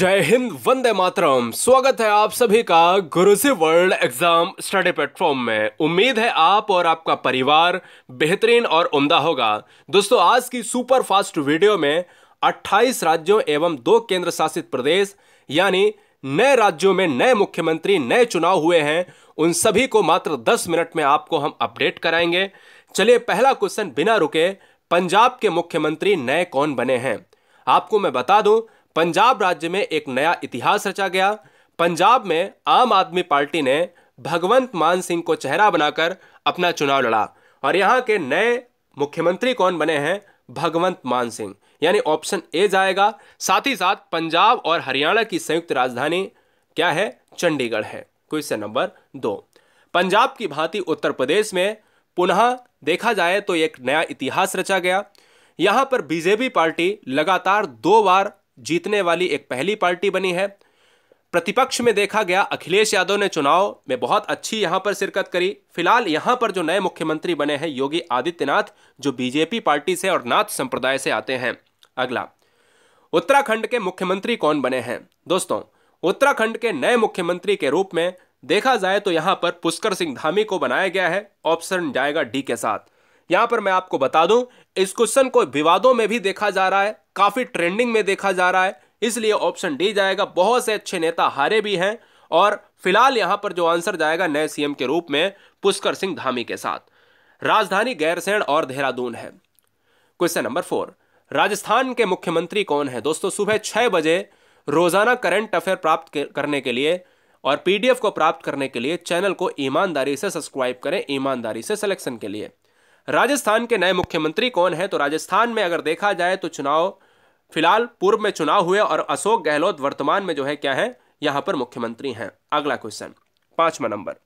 जय हिंद वंदे मातरम स्वागत है आप सभी का Guruji world exam study platform में उम्मीद है आप और आपका परिवार बेहतरीन और उमदा होगा दोस्तों आज की सुपर फास्ट वीडियो में 28 राज्यों एवं दो केंद्र शासित प्रदेश यानी नए राज्यों में नए मुख्यमंत्री नए चुनाव हुए हैं उन सभी को मात्र 10 मिनट में आपको हम अपडेट कराएंगे चलिए पहला क्वेश्चन बिना रुके पंजाब के मुख्यमंत्री नए कौन बने हैं आपको मैं बता दूं पंजाब राज्य में एक नया इतिहास रचा गया पंजाब में आम आदमी पार्टी ने भगवंत मान सिंह को चेहरा बनाकर अपना चुनाव लड़ा और यहाँ के नए मुख्यमंत्री कौन बने हैं भगवंत मान सिंह यानी ऑप्शन ए जाएगा साथ ही साथ पंजाब और हरियाणा की संयुक्त राजधानी क्या है चंडीगढ़ है क्वेश्चन नंबर दो पंजाब की भांति उत्तर प्रदेश में पुनः देखा जाए तो एक नया इतिहास रचा गया यहां पर बीजेपी पार्टी लगातार दो बार जीतने वाली एक पहली पार्टी बनी है प्रतिपक्ष में देखा गया अखिलेश यादव ने चुनाव में बहुत अच्छी यहां पर शिरकत करी फिलहाल यहां पर जो नए मुख्यमंत्री बने हैं योगी आदित्यनाथ जो बीजेपी पार्टी से और नाथ संप्रदाय से आते हैं अगला उत्तराखंड के मुख्यमंत्री कौन बने हैं दोस्तों उत्तराखंड के नए मुख्यमंत्री के रूप में देखा जाए तो यहां पर पुष्कर सिंह धामी को बनाया गया है ऑप्शन जाएगा डी के साथ यहां पर मैं आपको बता दूं इस क्वेश्चन को विवादों में भी देखा जा रहा है काफ़ी ट्रेंडिंग में देखा जा रहा है इसलिए ऑप्शन डी जाएगा बहुत से अच्छे नेता हारे भी हैं और फिलहाल यहां पर जो आंसर जाएगा नए सीएम के रूप में पुष्कर सिंह धामी के साथ राजधानी गैरसैण और देहरादून है क्वेश्चन नंबर फोर राजस्थान के मुख्यमंत्री कौन है दोस्तों सुबह छह बजे रोजाना करंट अफेयर प्राप्त करने के लिए और पीडीएफ को प्राप्त करने के लिए चैनल को ईमानदारी से सब्सक्राइब करें ईमानदारी से सिलेक्शन के लिए राजस्थान के नए मुख्यमंत्री कौन है तो राजस्थान में अगर देखा जाए तो चुनाव फिलहाल पूर्व में चुनाव हुए और अशोक गहलोत वर्तमान में जो है क्या है यहां पर मुख्यमंत्री हैं अगला क्वेश्चन पांचवा नंबर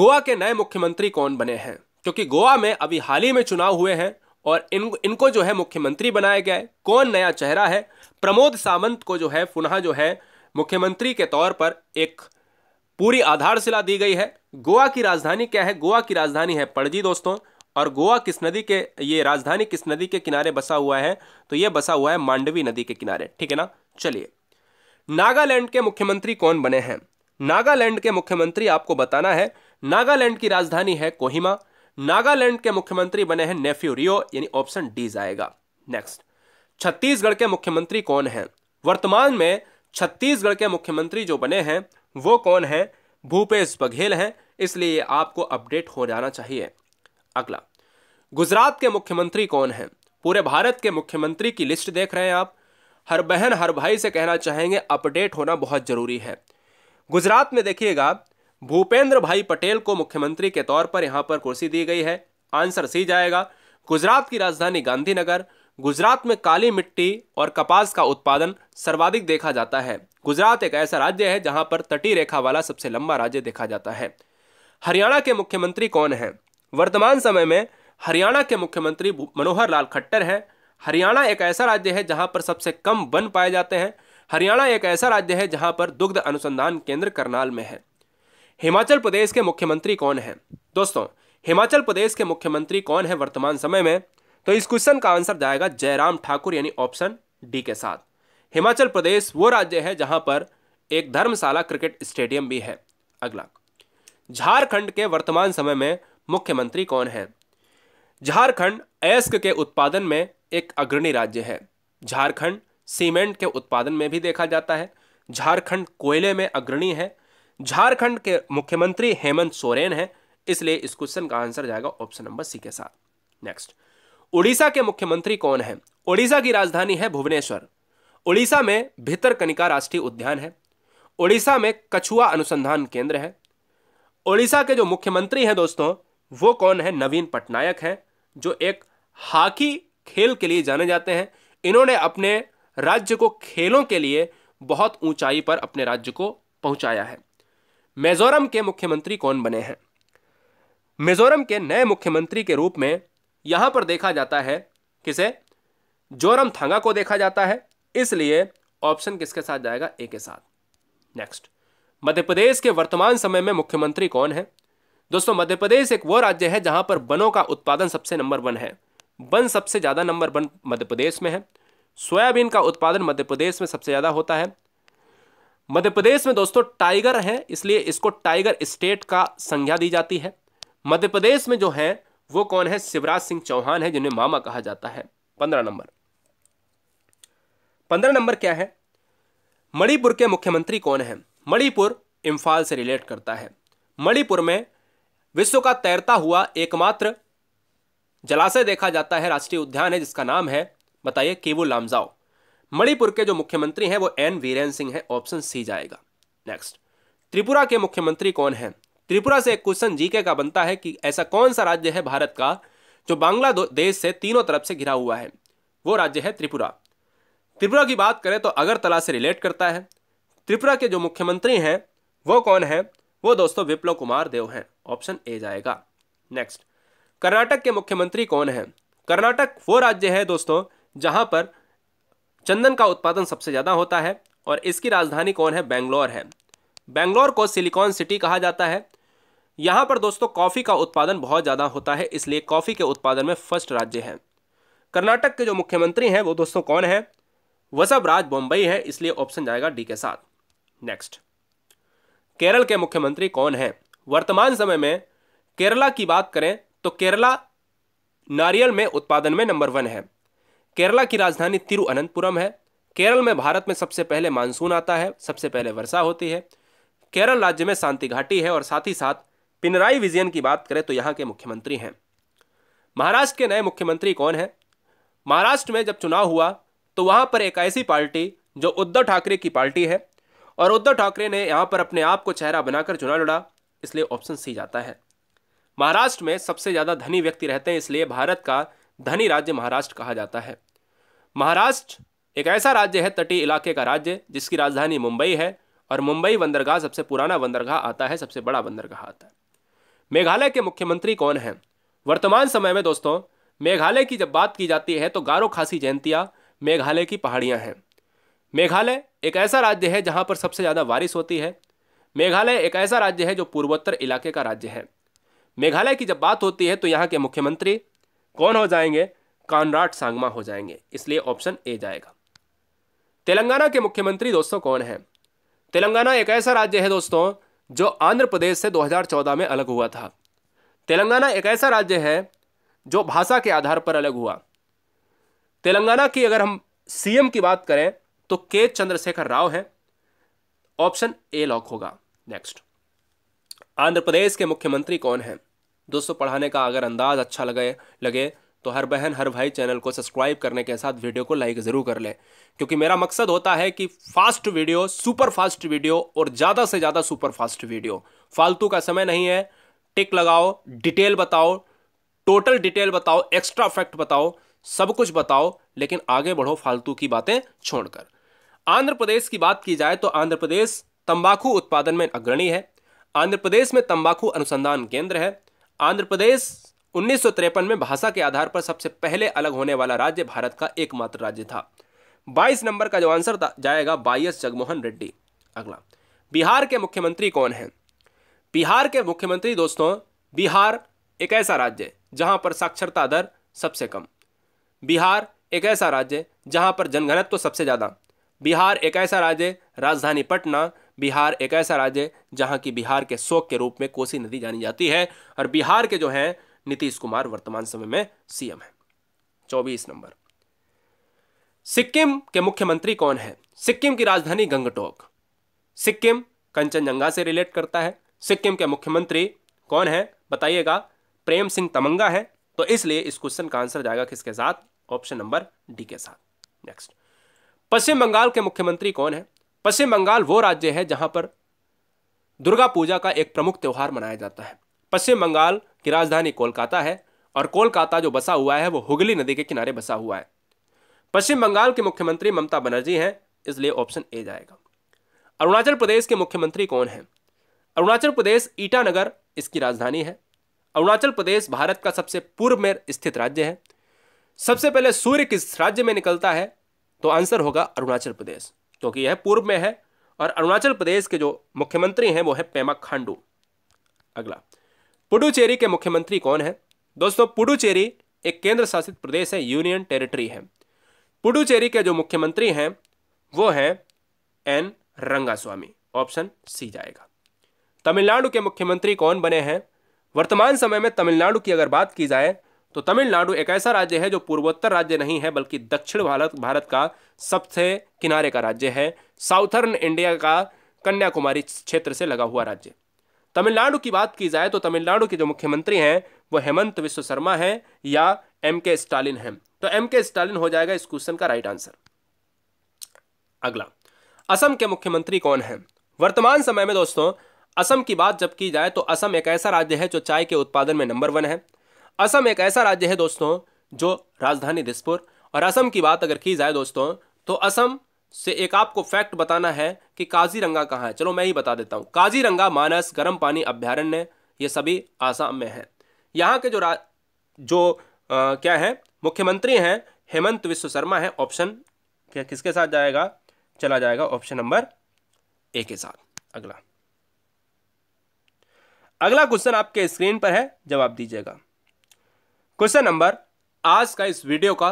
गोवा के नए मुख्यमंत्री कौन बने हैं क्योंकि गोवा में अभी हाल ही में चुनाव हुए हैं और इन इनको जो है मुख्यमंत्री बनाया गया है कौन नया चेहरा है प्रमोद सावंत को जो है पुनः जो है मुख्यमंत्री के तौर पर एक पूरी आधारशिला दी गई है गोवा की राजधानी क्या है गोवा की राजधानी है पणजी दोस्तों और गोवा किस नदी के ये राजधानी किस नदी के किनारे बसा हुआ है तो ये बसा हुआ है मांडवी नदी के किनारे ठीक है ना चलिए नागालैंड के मुख्यमंत्री कौन बने हैं नागालैंड के मुख्यमंत्री आपको बताना है नागालैंड की राजधानी है कोहिमा नागालैंड के मुख्यमंत्री बने हैं नेफ्यू रियो यानी ऑप्शन डी जाएगा नेक्स्ट छत्तीसगढ़ के मुख्यमंत्री कौन है वर्तमान में छत्तीसगढ़ के मुख्यमंत्री जो बने हैं वो कौन है भूपेश बघेल हैं इसलिए आपको अपडेट हो जाना चाहिए अगला गुजरात के मुख्यमंत्री कौन हैं पूरे भारत के मुख्यमंत्री की लिस्ट देख रहे हैं आप हर बहन हर भाई से कहना चाहेंगे अपडेट होना बहुत ज़रूरी है गुजरात में देखिएगा भूपेंद्र भाई पटेल को मुख्यमंत्री के तौर पर यहां पर कुर्सी दी गई है आंसर सी जाएगा गुजरात की राजधानी गांधीनगर गुजरात में काली मिट्टी और कपास का उत्पादन सर्वाधिक देखा जाता है गुजरात एक ऐसा राज्य है जहां पर तटीय रेखा वाला सबसे लंबा राज्य देखा जाता है हरियाणा के मुख्यमंत्री कौन है वर्तमान समय में हरियाणा के मुख्यमंत्री मनोहर लाल खट्टर हैं हरियाणा एक ऐसा राज्य है जहां पर सबसे कम वन पाए जाते हैं हरियाणा एक ऐसा राज्य है जहां पर दुग्ध अनुसंधान केंद्र करनाल में है हिमाचल प्रदेश के मुख्यमंत्री कौन है दोस्तों हिमाचल प्रदेश के मुख्यमंत्री कौन है वर्तमान समय में तो इस क्वेश्चन का आंसर जाएगा जयराम ठाकुर यानी ऑप्शन डी के साथ हिमाचल प्रदेश वो राज्य है जहां पर एक धर्मशाला क्रिकेट स्टेडियम भी है अगला झारखंड के वर्तमान समय में मुख्यमंत्री कौन है झारखंड अयस्क के उत्पादन में एक अग्रणी राज्य है झारखंड सीमेंट के उत्पादन में भी देखा जाता है झारखंड कोयले में अग्रणी है झारखंड के मुख्यमंत्री हेमंत सोरेन है इसलिए इस क्वेश्चन का आंसर जाएगा ऑप्शन नंबर सी के साथ नेक्स्ट उड़ीसा के मुख्यमंत्री कौन है उड़ीसा की राजधानी है भुवनेश्वर उड़ीसा में भितरकनिका राष्ट्रीय उद्यान है उड़ीसा में कछुआ अनुसंधान केंद्र है उड़ीसा के जो मुख्यमंत्री हैं दोस्तों वो कौन है नवीन पटनायक हैं जो एक हॉकी खेल के लिए जाने जाते हैं इन्होंने अपने राज्य को खेलों के लिए बहुत ऊंचाई पर अपने राज्य को पहुंचाया है मिजोरम के मुख्यमंत्री कौन बने हैं मिजोरम के नए मुख्यमंत्री के रूप में यहाँ पर देखा जाता है किसे जोरम थांगा को देखा जाता है इसलिए ऑप्शन किसके साथ जाएगा ए के साथ नेक्स्ट मध्य प्रदेश के वर्तमान समय में मुख्यमंत्री कौन है दोस्तों मध्य प्रदेश एक वो राज्य है जहां पर वनों का उत्पादन सबसे नंबर वन है वन सबसे ज़्यादा नंबर वन मध्य प्रदेश में है सोयाबीन का उत्पादन मध्य प्रदेश में सबसे ज़्यादा होता है मध्य प्रदेश में दोस्तों टाइगर है इसलिए इसको टाइगर स्टेट का संज्ञा दी जाती है मध्य प्रदेश में जो है वो कौन है शिवराज सिंह चौहान है जिन्हें मामा कहा जाता है पंद्रह नंबर पंद्रह नंबर क्या है मणिपुर के मुख्यमंत्री कौन है मणिपुर इम्फाल से रिलेट करता है मणिपुर में विश्व का तैरता हुआ एकमात्र जलाशय देखा जाता है राष्ट्रीय उद्यान है जिसका नाम है बताइए केवू लामजाओ मणिपुर के जो मुख्यमंत्री हैं वो एन वीरेन सिंह है ऑप्शन सी जाएगा नेक्स्ट त्रिपुरा के मुख्यमंत्री कौन है त्रिपुरा से एक क्वेश्चन जीके का बनता है कि ऐसा कौन सा राज्य है भारत का जो बांग्लादेश से तीनों तरफ से घिरा हुआ है वो राज्य है त्रिपुरा त्रिपुरा की बात करें तो अगरतला से रिलेट करता है त्रिपुरा के जो मुख्यमंत्री हैं वो कौन है वो दोस्तों विप्लव कुमार देव हैं ऑप्शन ए जाएगा नेक्स्ट कर्नाटक के मुख्यमंत्री कौन है कर्नाटक वो राज्य है दोस्तों जहाँ पर चंदन का उत्पादन सबसे ज़्यादा होता है और इसकी राजधानी कौन है बेंगलोर है बेंगलोर को सिलिकॉन सिटी कहा जाता है यहाँ पर दोस्तों कॉफ़ी का उत्पादन बहुत ज़्यादा होता है इसलिए कॉफ़ी के उत्पादन में फर्स्ट राज्य है कर्नाटक के जो मुख्यमंत्री हैं वो दोस्तों कौन है वसब राज बॉम्बई है इसलिए ऑप्शन जाएगा डी के साथ नेक्स्ट केरल के मुख्यमंत्री कौन हैं वर्तमान समय में केरला की बात करें तो केरला नारियल में उत्पादन में नंबर वन है केरला की राजधानी तिरुअनंतपुरम है केरल में भारत में सबसे पहले मानसून आता है सबसे पहले वर्षा होती है केरल राज्य में शांति घाटी है और साथ ही साथ पिनराई विजयन की बात करें तो यहाँ के मुख्यमंत्री हैं महाराष्ट्र के नए मुख्यमंत्री कौन है महाराष्ट्र में जब चुनाव हुआ तो वहां पर एक ऐसी पार्टी जो उद्धव ठाकरे की पार्टी है और उद्धव ठाकरे ने यहां पर अपने आप को चेहरा बनाकर चुनाव लड़ा इसलिए ऑप्शन सी जाता है महाराष्ट्र में सबसे ज़्यादा धनी व्यक्ति रहते हैं इसलिए भारत का धनी राज्य महाराष्ट्र कहा जाता है महाराष्ट्र एक ऐसा राज्य है तटीय इलाके का राज्य जिसकी राजधानी मुंबई है और मुंबई बंदरगाह सबसे पुराना बंदरगाह आता है सबसे बड़ा बंदरगाह आता है मेघालय के मुख्यमंत्री कौन है वर्तमान समय में दोस्तों मेघालय की जब बात की जाती है तो गारो खासी जयंतिया मेघालय की पहाड़ियाँ हैं मेघालय एक ऐसा राज्य है जहाँ पर सबसे ज़्यादा बारिश होती है मेघालय एक ऐसा राज्य है जो पूर्वोत्तर इलाके का राज्य है मेघालय की जब बात होती है तो यहाँ के मुख्यमंत्री कौन हो जाएंगे कानराट सांगमा हो जाएंगे इसलिए ऑप्शन ए जाएगा तेलंगाना के मुख्यमंत्री दोस्तों कौन है तेलंगाना एक ऐसा राज्य है दोस्तों जो आंध्र प्रदेश से 2014 में अलग हुआ था तेलंगाना एक ऐसा राज्य है जो भाषा के आधार पर अलग हुआ तेलंगाना की अगर हम सीएम की बात करें तो के चंद्रशेखर राव है ऑप्शन ए लॉक होगा नेक्स्ट आंध्र प्रदेश के मुख्यमंत्री कौन है दोस्तों पढ़ाने का अगर अंदाज अच्छा लगे लगे तो हर बहन हर भाई चैनल को सब्सक्राइब करने के साथ वीडियो को लाइक ज़रूर कर ले क्योंकि मेरा मकसद होता है कि fast video super fast video और ज़्यादा से ज़्यादा सुपर फास्ट वीडियो फालतू का समय नहीं है टिक लगाओ डिटेल बताओ टोटल डिटेल बताओ एक्स्ट्रा फैक्ट बताओ सब कुछ बताओ लेकिन आगे बढ़ो फालतू की बातें छोड़कर आंध्र प्रदेश की बात की जाए तो आंध्र प्रदेश तंबाकू उत्पादन में अग्रणी है आंध्र प्रदेश में तंबाकू अनुसंधान केंद्र है आंध्र प्रदेश उन्नीस में भाषा के आधार पर सबसे पहले अलग होने वाला राज्य भारत का एकमात्र राज्य था 22 नंबर का जो आंसर जाएगा बाईस जगमोहन रेड्डी अगला बिहार के मुख्यमंत्री कौन है बिहार के मुख्यमंत्री दोस्तों बिहार एक ऐसा राज्य जहां पर साक्षरता दर सबसे कम बिहार एक ऐसा राज्य है जहाँ पर जनघनत्व तो सबसे ज़्यादा बिहार एक ऐसा राज्य राजधानी पटना बिहार एक ऐसा राज्य है जहाँ की बिहार के शोक के रूप में कोसी नदी जानी जाती है और बिहार के जो हैं नीतीश कुमार वर्तमान समय में सीएम है चौबीस नंबर सिक्किम के मुख्यमंत्री कौन है सिक्किम की राजधानी गंगटोक सिक्किम कंचनजंगा से रिलेट करता है सिक्किम के मुख्यमंत्री कौन है बताइएगा प्रेम सिंह तमंगा है तो इसलिए इस क्वेश्चन का आंसर जाएगा किसके साथ ऑप्शन नंबर डी के साथ नेक्स्ट पश्चिम बंगाल के मुख्यमंत्री कौन है पश्चिम बंगाल वो राज्य है जहां पर दुर्गा पूजा का एक प्रमुख त्यौहार मनाया जाता है पश्चिम बंगाल की राजधानी कोलकाता है और कोलकाता जो बसा हुआ है वो हुगली नदी के किनारे बसा हुआ है पश्चिम बंगाल के मुख्यमंत्री ममता बनर्जी हैं इसलिए ऑप्शन ए जाएगा अरुणाचल प्रदेश के मुख्यमंत्री कौन है अरुणाचल प्रदेश ईटानगर इसकी राजधानी है अरुणाचल प्रदेश भारत का सबसे पूर्व में स्थित राज्य है सबसे पहले सूर्य किस राज्य में निकलता है तो आंसर होगा अरुणाचल प्रदेश क्योंकि यह पूर्व में है और अरुणाचल प्रदेश के जो मुख्यमंत्री हैं वो है पेमा खांडू अगला पुडुचेरी के मुख्यमंत्री कौन है दोस्तों पुडुचेरी एक केंद्र शासित प्रदेश है यूनियन टेरिटरी है पुडुचेरी के जो मुख्यमंत्री हैं वो हैं एन रंगास्वामी ऑप्शन सी जाएगा तमिलनाडु के मुख्यमंत्री कौन बने हैं वर्तमान समय में तमिलनाडु की अगर बात की जाए तो तमिलनाडु एक ऐसा राज्य है जो पूर्वोत्तर राज्य नहीं है बल्कि दक्षिण भारत भारत का सबसे किनारे का राज्य है साउथर्न इंडिया का कन्याकुमारी क्षेत्र से लगा हुआ राज्य तमिलनाडु की बात की जाए तो तमिलनाडु के जो मुख्यमंत्री हैं वो हेमंत विश्व शर्मा हैं या एम के स्टालिन हैं तो एम के स्टालिन हो जाएगा इस क्वेश्चन का राइट आंसर अगला असम के मुख्यमंत्री कौन है वर्तमान समय में दोस्तों असम की बात जब की जाए तो असम एक ऐसा राज्य है जो चाय के उत्पादन में नंबर वन है असम एक ऐसा राज्य है दोस्तों जो राजधानी दिसपुर और असम की बात अगर की जाए दोस्तों तो असम से एक आपको फैक्ट बताना है कि काजीरंगा कहाँ है चलो मैं ही बता देता हूँ काजीरंगा मानस गर्म पानी अभ्यारण्य ये सभी आसाम में है यहाँ के जो रा जो आ, क्या है मुख्यमंत्री हैं हेमंत विश्व शर्मा है ऑप्शन क्या किसके साथ जाएगा चला जाएगा ऑप्शन नंबर ए के साथ अगला अगला क्वेश्चन आपके स्क्रीन पर है जवाब दीजिएगा क्वेश्चन नंबर आज का इस वीडियो का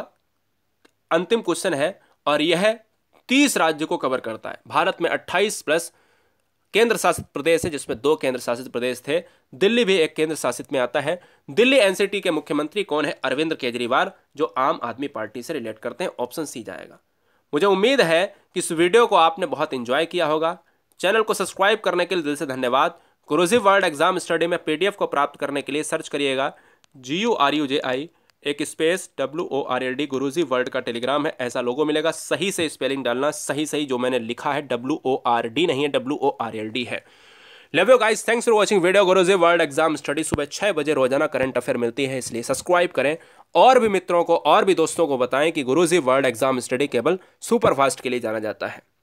अंतिम क्वेश्चन है और यह तीस राज्य को कवर करता है भारत में अट्ठाईस प्लस केंद्र शासित प्रदेश है जिसमें दो केंद्र शासित प्रदेश थे दिल्ली भी एक केंद्र शासित में आता है दिल्ली एनसीटी के मुख्यमंत्री कौन है अरविंद केजरीवाल जो आम आदमी पार्टी से रिलेट करते हैं ऑप्शन सी जाएगा मुझे उम्मीद है कि इस वीडियो को आपने बहुत इंजॉय किया होगा चैनल को सब्सक्राइब करने के लिए दिल से धन्यवाद क्रोजिव वर्ल्ड एग्जाम स्टडी में पीडीएफ को प्राप्त करने के लिए सर्च करिएगा G U R U J I एक space W O R L D Guruji world का टेलीग्राम है ऐसा लोगो मिलेगा सही से स्पेलिंग डालना सही सही जो मैंने लिखा है डब्ल्यू ओ आर डी नहीं है W O R L D है love you guys thanks for watching video Guruji world exam study सुबह छः बजे रोजाना करंट अफेयर मिलती है इसलिए सब्सक्राइब करें और भी मित्रों को और भी दोस्तों को बताएं कि गुरुजी वर्ल्ड एग्जाम स्टडी केवल सुपरफास्ट के लिए जाना जाता है